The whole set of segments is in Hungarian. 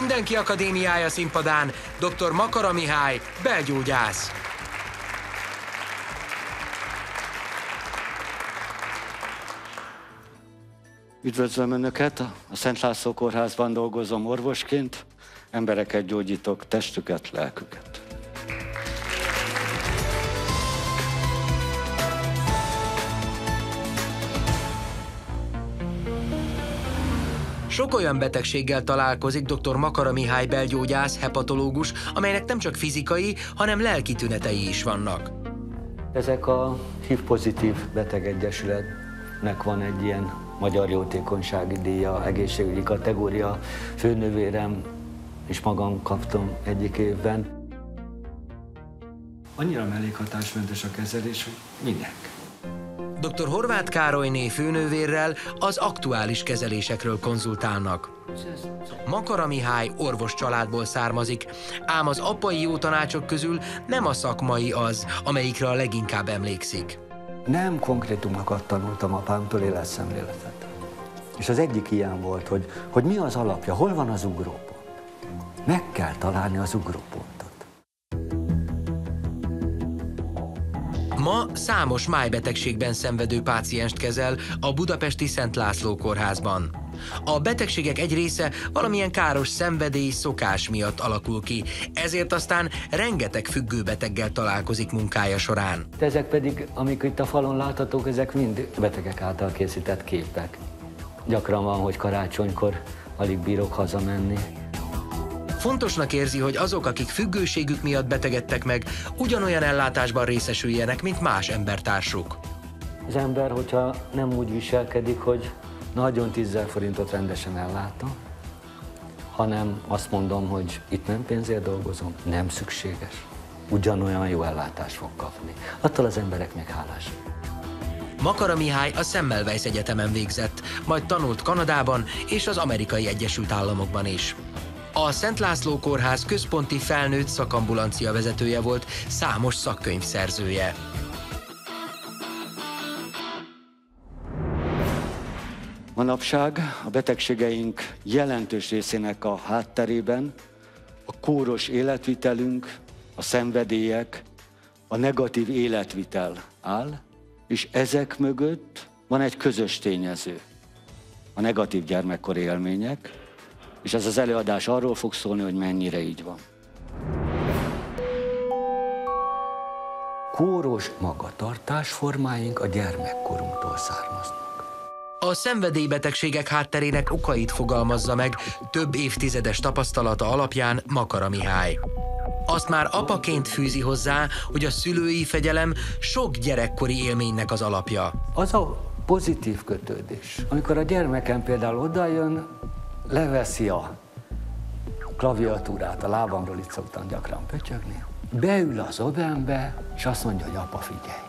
Mindenki Akadémiája színpadán dr. Makara Mihály, belgyógyász. Üdvözlöm Önöket! A Szent László Kórházban dolgozom orvosként. Embereket gyógyítok, testüket, lelküket. Sok olyan betegséggel találkozik dr. Makara Mihály belgyógyász, hepatológus, amelynek nem csak fizikai, hanem lelki tünetei is vannak. Ezek a HIV pozitív betegegyesületnek van egy ilyen magyar jótékonysági díja, egészségügyi kategória, főnövérem és magam kaptam egyik évben. Annyira mellékhatásmentes a kezelés, hogy mindenki dr. Horváth Károlyné főnővérrel az aktuális kezelésekről konzultálnak. Makara Mihály orvos családból származik, ám az apai jó tanácsok közül nem a szakmai az, amelyikre a leginkább emlékszik. Nem konkrétumokat tanultam apámtól életszemléletet. És az egyik ilyen volt, hogy, hogy mi az alapja, hol van az ugrópont. Meg kell találni az ugrópont. Ma számos májbetegségben szenvedő pácienst kezel a budapesti Szent László kórházban. A betegségek egy része valamilyen káros szenvedély szokás miatt alakul ki, ezért aztán rengeteg beteggel találkozik munkája során. Ezek pedig, amik itt a falon láthatók, ezek mind betegek által készített képek. Gyakran van, hogy karácsonykor alig bírok hazamenni Fontosnak érzi, hogy azok, akik függőségük miatt betegedtek meg, ugyanolyan ellátásban részesüljenek, mint más embertársuk. Az ember, hogyha nem úgy viselkedik, hogy nagyon 10 forintot rendesen ellátta, hanem azt mondom, hogy itt nem pénzért dolgozom, nem szükséges. Ugyanolyan jó ellátást fog kapni. Attól az emberek még hálás. Makara Mihály a Szemmelweis Egyetemen végzett, majd tanult Kanadában és az Amerikai Egyesült Államokban is. A Szent László Kórház központi felnőtt szakambulancia vezetője volt, számos szakkönyv szerzője. Manapság a betegségeink jelentős részének a hátterében a kóros életvitelünk, a szenvedélyek, a negatív életvitel áll, és ezek mögött van egy közös tényező. A negatív gyermekkori élmények, és ez az előadás arról fog szólni, hogy mennyire így van. Kóros formáink a gyermekkorunktól származnak. A szenvedélybetegségek hátterének okait fogalmazza meg több évtizedes tapasztalata alapján Makara Mihály. Azt már apaként fűzi hozzá, hogy a szülői fegyelem sok gyerekkori élménynek az alapja. Az a pozitív kötődés. Amikor a gyermekem például odajön, leveszi a klaviatúrát a lábamról, itt szoktam gyakran pötyögni, beül az odámbe, és azt mondja, hogy apa, figyelj.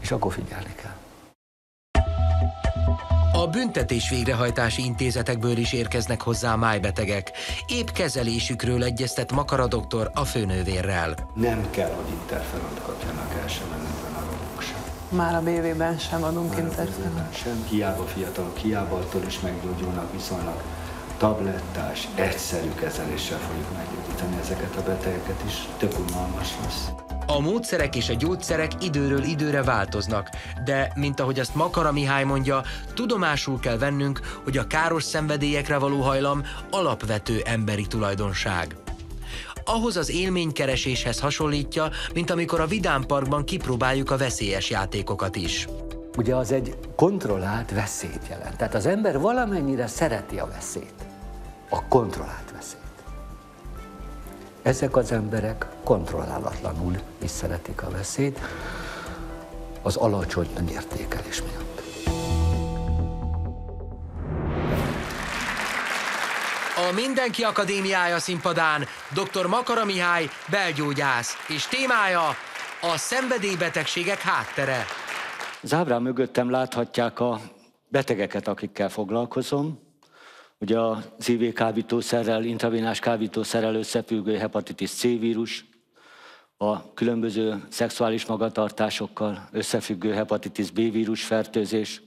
És akkor figyelni kell. A büntetés végrehajtási intézetekből is érkeznek hozzá májbetegek. Épp kezelésükről egyeztet Makara doktor a főnővérrel. Nem kell, hogy interferont kapjanak el sem már a BV-ben sem adunk interfelet. Sem hiába fiatalok, hiába attól is meggyógyulnak viszonylag tablettás, egyszerű kezeléssel fogjuk meggyógyítani ezeket a betegeket is, több unalmas lesz. A módszerek és a gyógyszerek időről időre változnak, de, mint ahogy azt Makara Mihály mondja, tudomásul kell vennünk, hogy a káros szenvedélyekre való hajlam alapvető emberi tulajdonság ahhoz az élménykereséshez hasonlítja, mint amikor a Vidám Parkban kipróbáljuk a veszélyes játékokat is. Ugye az egy kontrollált veszélyt jelent. Tehát az ember valamennyire szereti a veszélyt, a kontrollált veszélyt. Ezek az emberek kontrollálatlanul is szeretik a veszélyt az alacsony önértékelés miatt. A Mindenki Akadémiája színpadán dr. Makara Mihály belgyógyász, és témája a szenvedélybetegségek háttere. Zábrán mögöttem láthatják a betegeket, akikkel foglalkozom. Ugye az IV kábítószerrel, intravénás kábítószerrel összefüggő hepatitis C vírus, a különböző szexuális magatartásokkal összefüggő hepatitis B vírus fertőzés,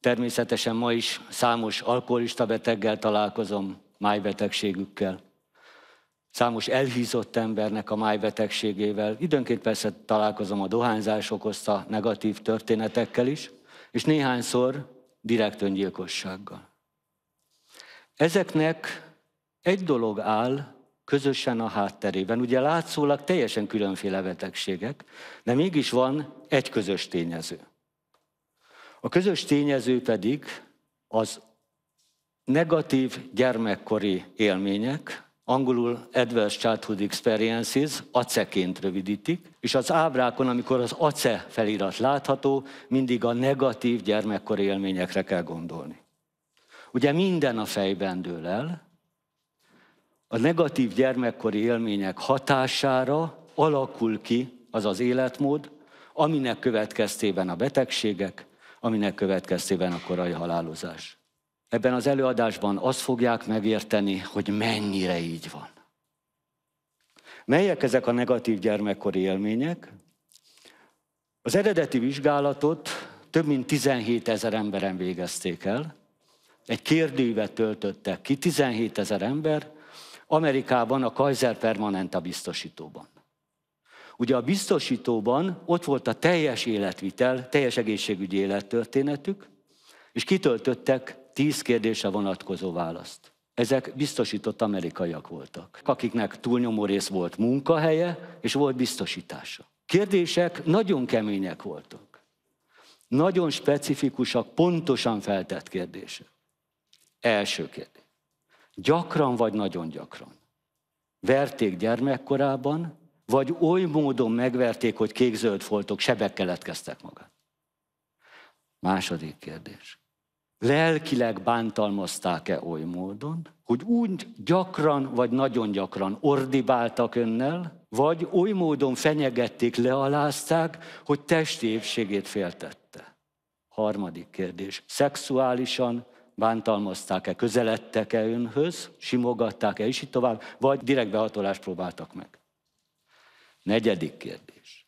Természetesen ma is számos alkoholista beteggel találkozom, májbetegségükkel. Számos elhízott embernek a májbetegségével. Időnként persze találkozom a dohányzás okozta negatív történetekkel is, és néhányszor direkt öngyilkossággal. Ezeknek egy dolog áll közösen a hátterében. Ugye látszólag teljesen különféle betegségek, de mégis van egy közös tényező. A közös tényező pedig az negatív gyermekkori élmények, angolul Adverse Childhood Experiences, aceként rövidítik, és az ábrákon, amikor az ace felirat látható, mindig a negatív gyermekkori élményekre kell gondolni. Ugye minden a fejben dől el, a negatív gyermekkori élmények hatására alakul ki az az életmód, aminek következtében a betegségek, aminek következtében a halálozás. Ebben az előadásban azt fogják megérteni, hogy mennyire így van. Melyek ezek a negatív gyermekkori élmények? Az eredeti vizsgálatot több mint 17 ezer emberen végezték el. Egy kérdőívet töltöttek ki, 17 ezer ember, Amerikában a Kaiser Permanenta biztosítóban. Ugye a biztosítóban ott volt a teljes életvitel, teljes egészségügyi élettörténetük, és kitöltöttek tíz kérdése vonatkozó választ. Ezek biztosított amerikaiak voltak, akiknek túlnyomó rész volt munkahelye, és volt biztosítása. Kérdések nagyon kemények voltak. Nagyon specifikusak, pontosan feltett kérdések. Első kérdés. Gyakran vagy nagyon gyakran? Verték gyermekkorában, vagy oly módon megverték, hogy kékzöld foltok, sebek keletkeztek maga. Második kérdés. Lelkileg bántalmazták-e oly módon, hogy úgy gyakran vagy nagyon gyakran ordibáltak önnel, vagy oly módon fenyegették, lealázták, hogy testi épségét féltette? Harmadik kérdés. Szexuálisan bántalmazták-e, közeledtek-e önhöz, simogatták-e, és így tovább, vagy direkt behatolást próbáltak meg? Negyedik kérdés.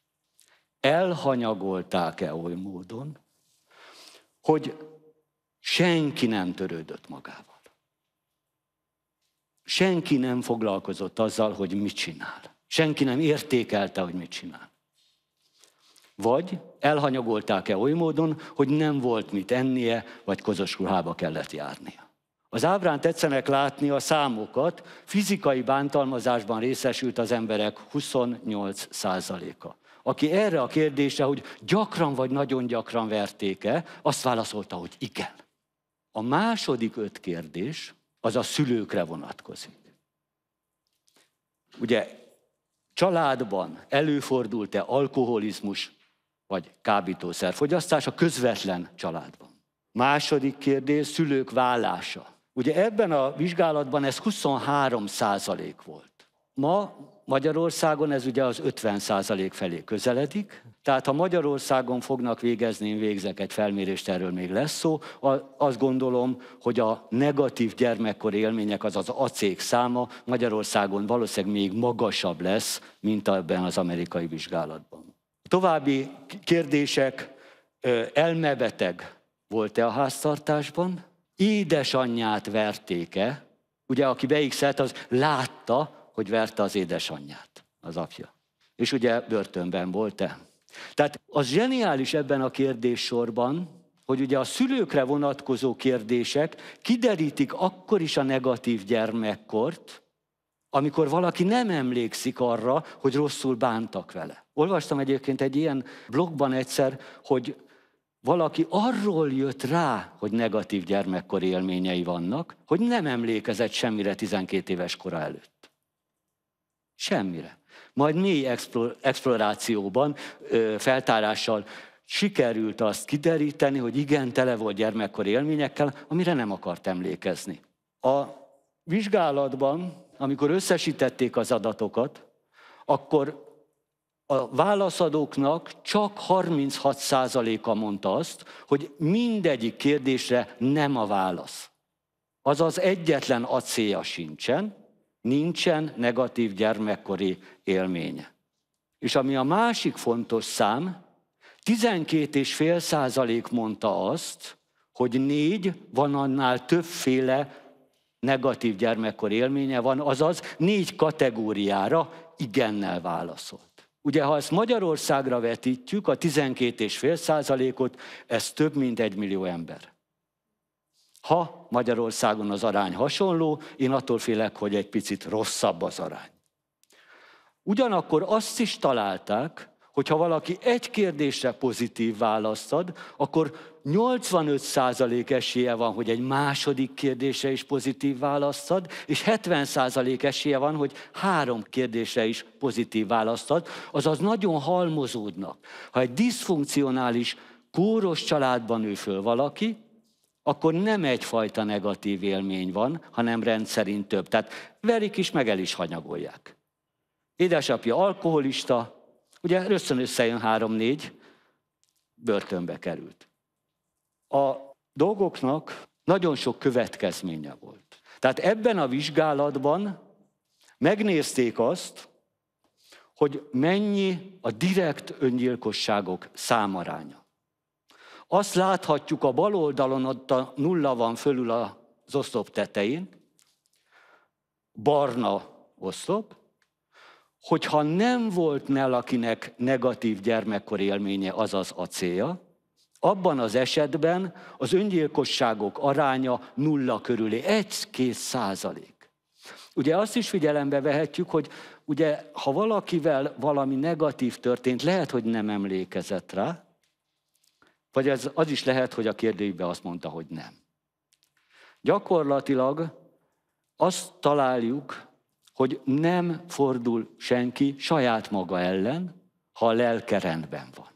Elhanyagolták-e oly módon, hogy senki nem törődött magával? Senki nem foglalkozott azzal, hogy mit csinál. Senki nem értékelte, hogy mit csinál. Vagy elhanyagolták-e oly módon, hogy nem volt mit ennie, vagy kozos ruhába kellett járnia. Az ábrán tetszenek látni a számokat, fizikai bántalmazásban részesült az emberek 28 százaléka. Aki erre a kérdésre, hogy gyakran vagy nagyon gyakran vertéke, azt válaszolta, hogy igen. A második öt kérdés az a szülőkre vonatkozik. Ugye családban előfordult-e alkoholizmus vagy kábítószerfogyasztás a közvetlen családban? Második kérdés, szülők vállása. Ugye ebben a vizsgálatban ez 23 százalék volt. Ma Magyarországon ez ugye az 50 százalék felé közeledik, tehát ha Magyarországon fognak végezni, én végzek egy felmérést, erről még lesz szó, azt gondolom, hogy a negatív gyermekkor élmények, az az acék száma Magyarországon valószínűleg még magasabb lesz, mint ebben az amerikai vizsgálatban. További kérdések, elmebeteg volt-e a háztartásban? édesanyját vertéke, ugye aki beigszelt, az látta, hogy verte az édesanyját, az apja. És ugye börtönben volt-e. Tehát az zseniális ebben a kérdéssorban, hogy ugye a szülőkre vonatkozó kérdések kiderítik akkor is a negatív gyermekkort, amikor valaki nem emlékszik arra, hogy rosszul bántak vele. Olvastam egyébként egy ilyen blogban egyszer, hogy valaki arról jött rá, hogy negatív gyermekkori élményei vannak, hogy nem emlékezett semmire 12 éves kora előtt. Semmire. Majd mély explorációban, feltárással sikerült azt kideríteni, hogy igen, tele volt gyermekkori élményekkel, amire nem akart emlékezni. A vizsgálatban, amikor összesítették az adatokat, akkor a válaszadóknak csak 36%-a mondta azt, hogy mindegyik kérdésre nem a válasz. Azaz egyetlen acéja sincsen, nincsen negatív gyermekkori élménye. És ami a másik fontos szám, 12,5 százalék mondta azt, hogy négy van annál többféle negatív gyermekkor élménye van, azaz négy kategóriára igennel válaszolt. Ugye, ha ezt Magyarországra vetítjük, a 12,5 százalékot, ez több mint egy millió ember. Ha Magyarországon az arány hasonló, én attól félek, hogy egy picit rosszabb az arány. Ugyanakkor azt is találták, hogyha valaki egy kérdésre pozitív választ ad, akkor 85% esélye van, hogy egy második kérdésre is pozitív választ ad, és 70% esélye van, hogy három kérdésre is pozitív választ ad, azaz nagyon halmozódnak. Ha egy diszfunkcionális, kóros családban nő föl valaki, akkor nem egyfajta negatív élmény van, hanem rendszerint több. Tehát verik is, meg el is hanyagolják. Édesapja alkoholista, Ugye rögtön összejön három-négy, börtönbe került. A dolgoknak nagyon sok következménye volt. Tehát ebben a vizsgálatban megnézték azt, hogy mennyi a direkt öngyilkosságok számaránya. Azt láthatjuk a bal oldalon, ott a nulla van fölül az oszlop tetején, barna oszlop, hogyha nem volt Nelakinek negatív gyermekkor élménye, azaz a célja, abban az esetben az öngyilkosságok aránya nulla körüli, egy-két százalék. Ugye azt is figyelembe vehetjük, hogy ugye, ha valakivel valami negatív történt, lehet, hogy nem emlékezett rá, vagy ez, az is lehet, hogy a kérdőjükben azt mondta, hogy nem. Gyakorlatilag azt találjuk, hogy nem fordul senki saját maga ellen, ha a lelke rendben van.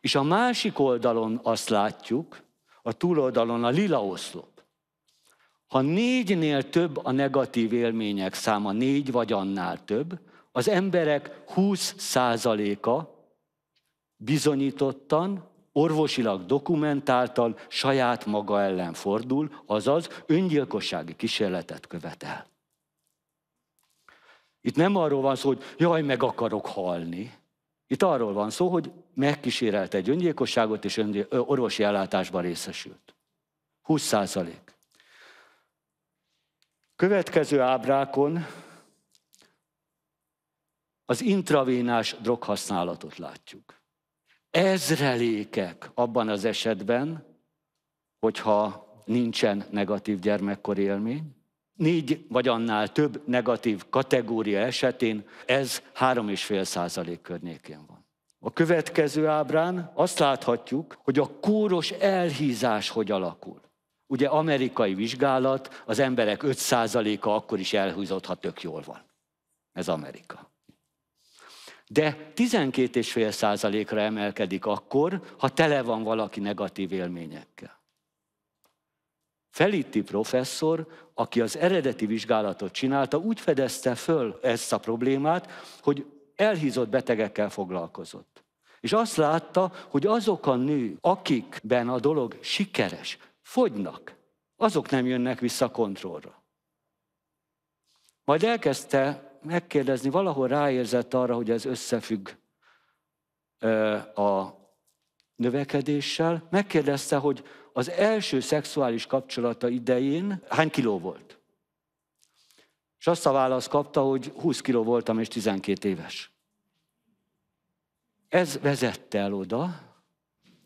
És a másik oldalon azt látjuk, a túloldalon a lila oszlop. Ha négynél több a negatív élmények száma, négy vagy annál több, az emberek 20%-a bizonyítottan, orvosilag dokumentáltan saját maga ellen fordul, azaz öngyilkossági kísérletet követel. Itt nem arról van szó, hogy jaj, meg akarok halni. Itt arról van szó, hogy megkísérelt egy öngyilkosságot, és öngy- orvosi ellátásban részesült. 20 százalék. Következő ábrákon az intravénás droghasználatot látjuk. Ezrelékek abban az esetben, hogyha nincsen negatív gyermekkori élmény, négy vagy annál több negatív kategória esetén ez 3,5 százalék környékén van. A következő ábrán azt láthatjuk, hogy a kóros elhízás hogy alakul. Ugye amerikai vizsgálat, az emberek 5%-a akkor is elhúzott, ha tök jól van. Ez Amerika. De 12,5%-ra emelkedik akkor, ha tele van valaki negatív élményekkel. Felitti professzor, aki az eredeti vizsgálatot csinálta, úgy fedezte föl ezt a problémát, hogy elhízott betegekkel foglalkozott. És azt látta, hogy azok a nő, akikben a dolog sikeres, fogynak, azok nem jönnek vissza kontrollra. Majd elkezdte megkérdezni, valahol ráérzett arra, hogy ez összefügg a növekedéssel. Megkérdezte, hogy az első szexuális kapcsolata idején hány kiló volt? És azt a választ kapta, hogy 20 kiló voltam és 12 éves. Ez vezette el oda,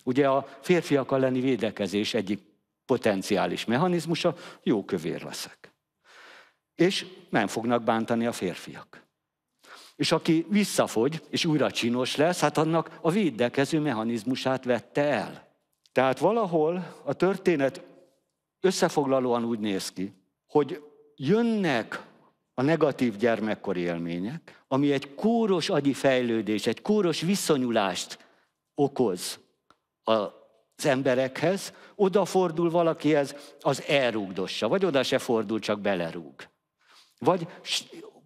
ugye a férfiak elleni védekezés egyik potenciális mechanizmusa, jó kövér leszek. És nem fognak bántani a férfiak. És aki visszafogy, és újra csinos lesz, hát annak a védekező mechanizmusát vette el. Tehát valahol a történet összefoglalóan úgy néz ki, hogy jönnek a negatív gyermekkori élmények, ami egy kóros agyi fejlődés, egy kóros viszonyulást okoz az emberekhez, odafordul valakihez, az elrúgdossa, vagy oda se fordul, csak belerúg. Vagy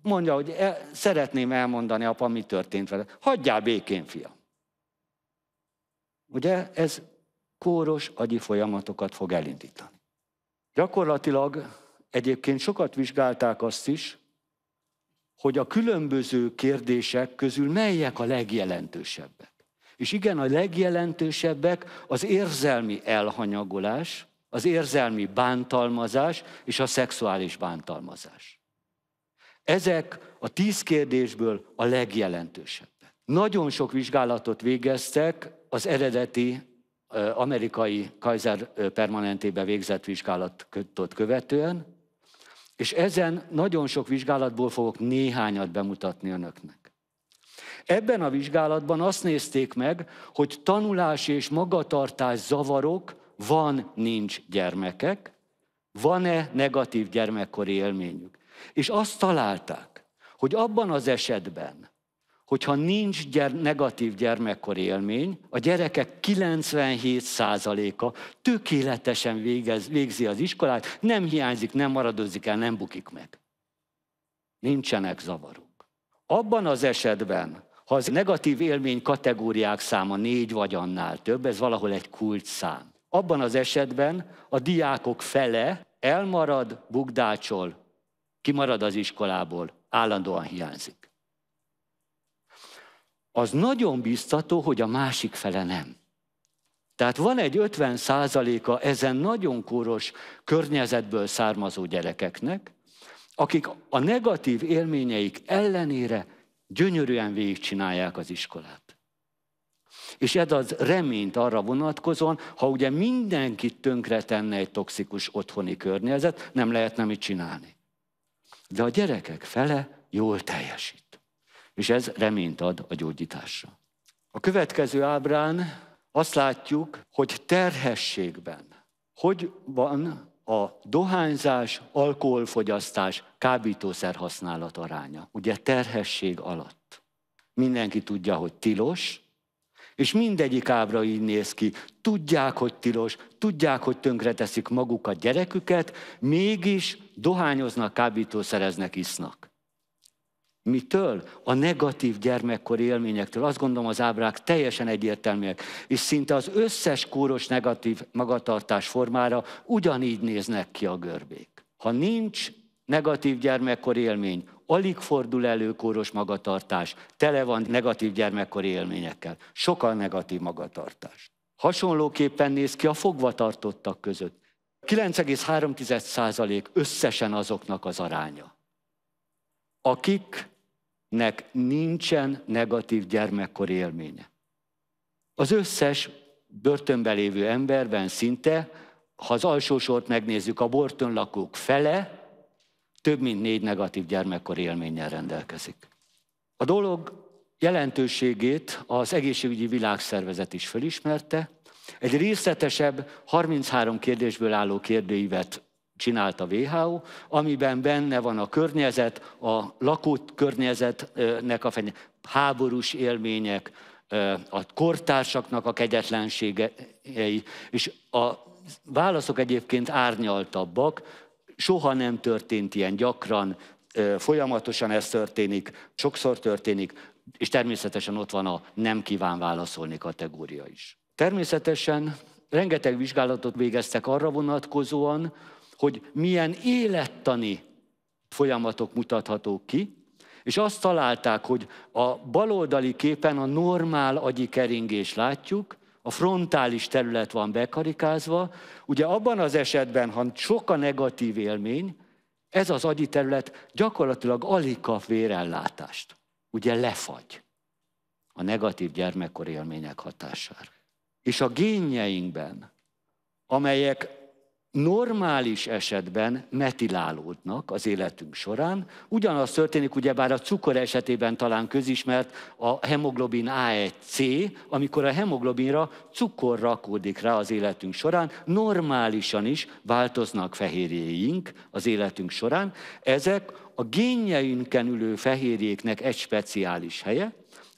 mondja, hogy el, szeretném elmondani, apa, mi történt vele. Hagyjál békén, fiam. Ugye ez kóros agyi folyamatokat fog elindítani. Gyakorlatilag egyébként sokat vizsgálták azt is, hogy a különböző kérdések közül melyek a legjelentősebbek. És igen, a legjelentősebbek az érzelmi elhanyagolás, az érzelmi bántalmazás és a szexuális bántalmazás. Ezek a tíz kérdésből a legjelentősebbek. Nagyon sok vizsgálatot végeztek az eredeti amerikai Kaiser permanentébe végzett vizsgálatot követően, és ezen nagyon sok vizsgálatból fogok néhányat bemutatni önöknek. Ebben a vizsgálatban azt nézték meg, hogy tanulási és magatartás zavarok van, nincs gyermekek, van-e negatív gyermekkori élményük. És azt találták, hogy abban az esetben, hogyha nincs gyere, negatív gyermekkori élmény, a gyerekek 97%-a tökéletesen végez, végzi az iskolát, nem hiányzik, nem maradozik el, nem bukik meg. Nincsenek zavarok. Abban az esetben, ha az negatív élmény kategóriák száma négy vagy annál több, ez valahol egy kulcs szám. Abban az esetben a diákok fele elmarad, bukdácsol, kimarad az iskolából, állandóan hiányzik az nagyon biztató, hogy a másik fele nem. Tehát van egy 50 százaléka ezen nagyon kóros környezetből származó gyerekeknek, akik a negatív élményeik ellenére gyönyörűen végigcsinálják az iskolát. És ez az reményt arra vonatkozóan, ha ugye mindenkit tönkre tenne egy toxikus otthoni környezet, nem lehetne mit csinálni. De a gyerekek fele jól teljesít és ez reményt ad a gyógyításra. A következő ábrán azt látjuk, hogy terhességben hogy van a dohányzás, alkoholfogyasztás, kábítószer használat aránya. Ugye terhesség alatt. Mindenki tudja, hogy tilos, és mindegyik ábra így néz ki. Tudják, hogy tilos, tudják, hogy tönkreteszik maguk a gyereküket, mégis dohányoznak, kábítószereznek, isznak. Mitől? A negatív gyermekkori élményektől. Azt gondolom az ábrák teljesen egyértelműek, és szinte az összes kóros negatív magatartás formára ugyanígy néznek ki a görbék. Ha nincs negatív gyermekkori élmény, alig fordul elő kóros magatartás, tele van negatív gyermekkori élményekkel. Sokkal negatív magatartás. Hasonlóképpen néz ki a fogvatartottak között. 9,3% összesen azoknak az aránya, akik nek nincsen negatív gyermekkori élménye. Az összes börtönbe lévő emberben szinte, ha az alsó sort megnézzük, a börtönlakók fele több mint négy negatív gyermekkori élménnyel rendelkezik. A dolog jelentőségét az egészségügyi világszervezet is fölismerte, egy részletesebb 33 kérdésből álló kérdőívet csinált a WHO, amiben benne van a környezet, a lakott környezetnek a fenye, háborús élmények, a kortársaknak a kegyetlenségei, és a válaszok egyébként árnyaltabbak, soha nem történt ilyen gyakran, folyamatosan ez történik, sokszor történik, és természetesen ott van a nem kíván válaszolni kategória is. Természetesen rengeteg vizsgálatot végeztek arra vonatkozóan, hogy milyen élettani folyamatok mutathatók ki, és azt találták, hogy a baloldali képen a normál agyi keringés látjuk, a frontális terület van bekarikázva. Ugye abban az esetben, ha sok a negatív élmény, ez az agyi terület gyakorlatilag alig kap vérellátást. Ugye lefagy a negatív gyermekkor élmények hatására. És a génjeinkben, amelyek normális esetben metilálódnak az életünk során. Ugyanaz történik ugyebár a cukor esetében talán közismert a hemoglobin A1C, amikor a hemoglobinra cukor rakódik rá az életünk során, normálisan is változnak fehérjéink az életünk során. Ezek a génjeinken ülő fehérjéknek egy speciális helye,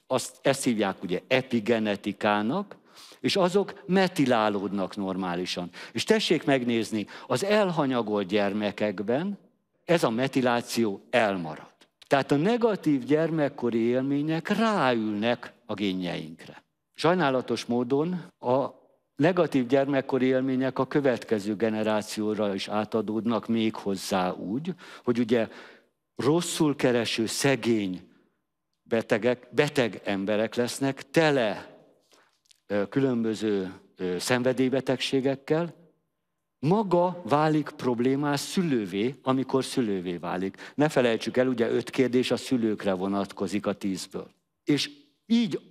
azt, ezt hívják ugye epigenetikának, és azok metilálódnak normálisan. És tessék megnézni, az elhanyagolt gyermekekben ez a metiláció elmarad. Tehát a negatív gyermekkori élmények ráülnek a génjeinkre. Sajnálatos módon a negatív gyermekkori élmények a következő generációra is átadódnak még hozzá úgy, hogy ugye rosszul kereső szegény betegek, beteg emberek lesznek, tele különböző szenvedélybetegségekkel, maga válik problémás szülővé, amikor szülővé válik. Ne felejtsük el, ugye öt kérdés a szülőkre vonatkozik a tízből. És így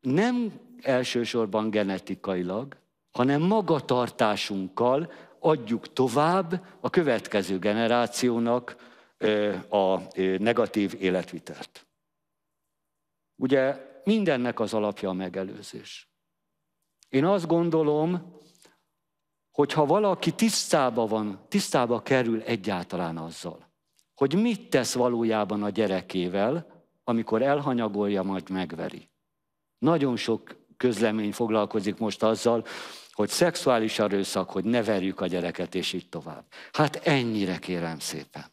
nem elsősorban genetikailag, hanem magatartásunkkal adjuk tovább a következő generációnak a negatív életvitelt. Ugye mindennek az alapja a megelőzés. Én azt gondolom, hogy ha valaki tisztába van, tisztába kerül egyáltalán azzal, hogy mit tesz valójában a gyerekével, amikor elhanyagolja, majd megveri. Nagyon sok közlemény foglalkozik most azzal, hogy szexuális erőszak, hogy ne verjük a gyereket, és így tovább. Hát ennyire kérem szépen.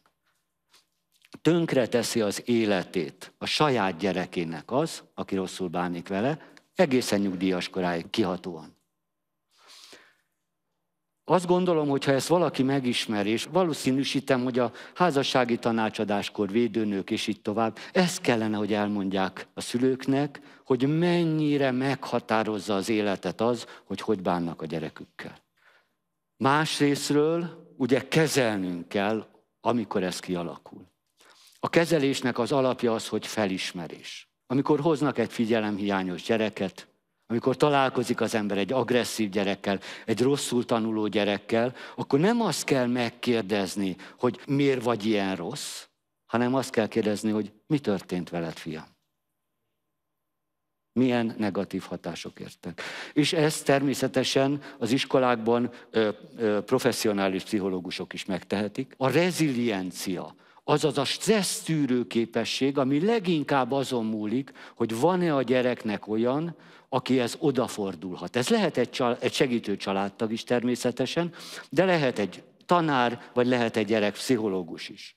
Tönkre teszi az életét a saját gyerekének az, aki rosszul bánik vele, Egészen nyugdíjas koráig, kihatóan. Azt gondolom, hogy ha ezt valaki megismeri, és valószínűsítem, hogy a házassági tanácsadáskor védőnők és így tovább, ezt kellene, hogy elmondják a szülőknek, hogy mennyire meghatározza az életet az, hogy hogy bánnak a gyerekükkel. Másrésztről ugye kezelnünk kell, amikor ez kialakul. A kezelésnek az alapja az, hogy felismerés amikor hoznak egy figyelemhiányos gyereket, amikor találkozik az ember egy agresszív gyerekkel, egy rosszul tanuló gyerekkel, akkor nem azt kell megkérdezni, hogy miért vagy ilyen rossz, hanem azt kell kérdezni, hogy mi történt veled, fiam? Milyen negatív hatások értek. És ezt természetesen az iskolákban ö, ö, professzionális pszichológusok is megtehetik. A reziliencia, azaz a stressz képesség, ami leginkább azon múlik, hogy van-e a gyereknek olyan, akihez odafordulhat. Ez lehet egy, csal- egy segítő családtag is természetesen, de lehet egy tanár, vagy lehet egy gyerek pszichológus is.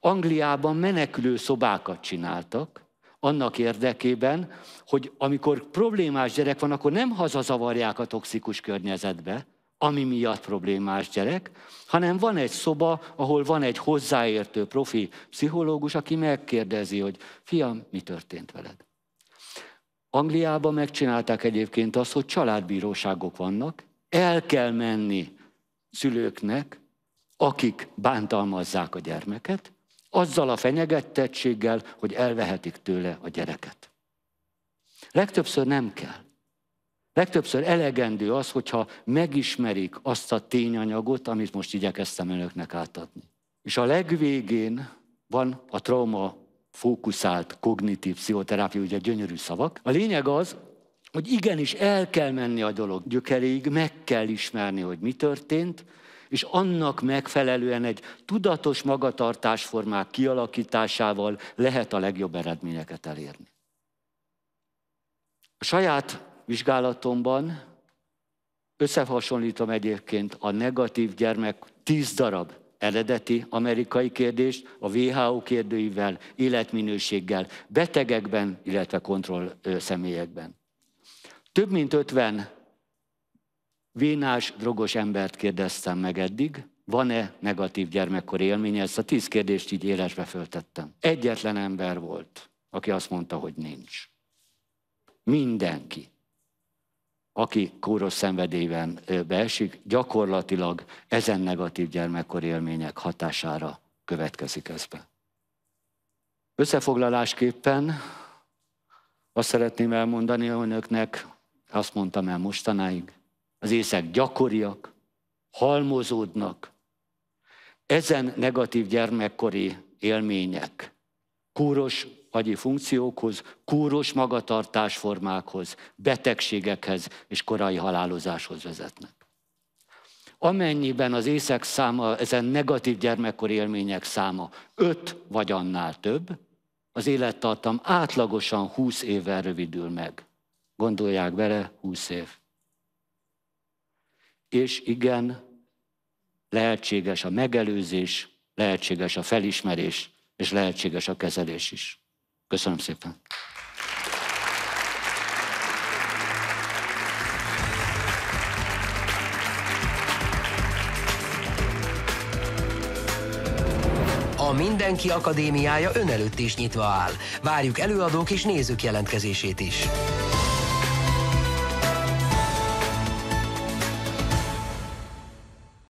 Angliában menekülő szobákat csináltak, annak érdekében, hogy amikor problémás gyerek van, akkor nem hazazavarják a toxikus környezetbe, ami miatt problémás gyerek, hanem van egy szoba, ahol van egy hozzáértő profi pszichológus, aki megkérdezi, hogy fiam, mi történt veled? Angliában megcsinálták egyébként azt, hogy családbíróságok vannak, el kell menni szülőknek, akik bántalmazzák a gyermeket, azzal a fenyegetettséggel, hogy elvehetik tőle a gyereket. Legtöbbször nem kell. Legtöbbször elegendő az, hogyha megismerik azt a tényanyagot, amit most igyekeztem önöknek átadni. És a legvégén van a trauma fókuszált kognitív pszichoterápia, ugye gyönyörű szavak. A lényeg az, hogy igenis el kell menni a dolog gyökeréig, meg kell ismerni, hogy mi történt, és annak megfelelően egy tudatos magatartásformák kialakításával lehet a legjobb eredményeket elérni. A saját vizsgálatomban összehasonlítom egyébként a negatív gyermek tíz darab eredeti amerikai kérdést a WHO kérdőivel, életminőséggel, betegekben, illetve kontroll személyekben. Több mint 50 vénás, drogos embert kérdeztem meg eddig, van-e negatív gyermekkor élménye, ezt a tíz kérdést így élesbe föltettem. Egyetlen ember volt, aki azt mondta, hogy nincs. Mindenki aki kóros szenvedélyben beesik, gyakorlatilag ezen negatív gyermekkori élmények hatására következik ez be. Összefoglalásképpen azt szeretném elmondani önöknek, azt mondtam el mostanáig, az észek gyakoriak, halmozódnak. Ezen negatív gyermekkori élmények, kúros agyi funkciókhoz, kúros magatartásformákhoz, betegségekhez és korai halálozáshoz vezetnek. Amennyiben az észek száma, ezen negatív gyermekkor élmények száma 5 vagy annál több, az élettartam átlagosan 20 évvel rövidül meg. Gondolják bele, 20 év. És igen, lehetséges a megelőzés, lehetséges a felismerés, és lehetséges a kezelés is. Köszönöm szépen. A Mindenki Akadémiája ön előtt is nyitva áll. Várjuk előadók és nézők jelentkezését is.